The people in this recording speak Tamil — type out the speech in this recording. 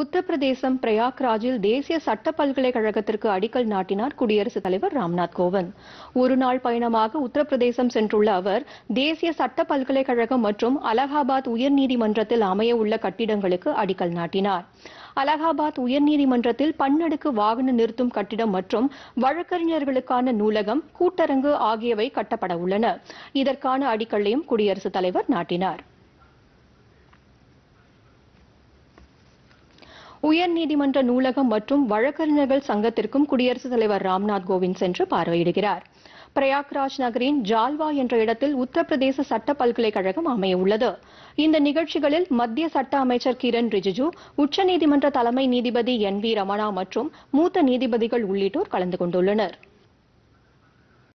உத்தரப்பிரதேசம் பிரயாக்ராஜில் தேசிய சட்ட பல்கலைக்கழகத்திற்கு அடிக்கல் நாட்டினார் குடியரசுத் தலைவர் ராம்நாத் கோவிந்த் ஒருநாள் பயணமாக உத்தரப்பிரதேசம் சென்றுள்ள அவர் தேசிய சட்ட பல்கலைக்கழகம் மற்றும் அலகாபாத் உயர்நீதிமன்றத்தில் அமைய உள்ள கட்டிடங்களுக்கு அடிக்கல் நாட்டினார் அலகாபாத் உயர்நீதிமன்றத்தில் பன்னடுக்கு வாகன நிறுத்தும் கட்டிடம் மற்றும் வழக்கறிஞர்களுக்கான நூலகம் கூட்டரங்கு ஆகியவை கட்டப்பட உள்ளன இதற்கான அடிக்கல்லையும் குடியரசுத் தலைவர் நாட்டினார் உயர்நீதிமன்ற நூலகம் மற்றும் வழக்கறிஞர்கள் சங்கத்திற்கும் குடியரசுத் தலைவர் ராம்நாத் கோவிந்த் சென்று பார்வையிடுகிறார் பிரயாக்ராஜ் நகரின் ஜால்வா என்ற இடத்தில் உத்தரப்பிரதேச சட்ட பல்கலைக்கழகம் அமையவுள்ளது இந்த நிகழ்ச்சிகளில் மத்திய சட்ட அமைச்சர் கிரண் ரிஜிஜு உச்சநீதிமன்ற தலைமை நீதிபதி என் வி ரமணா மற்றும் மூத்த நீதிபதிகள் உள்ளிட்டோர் கலந்து கொண்டுள்ளனா்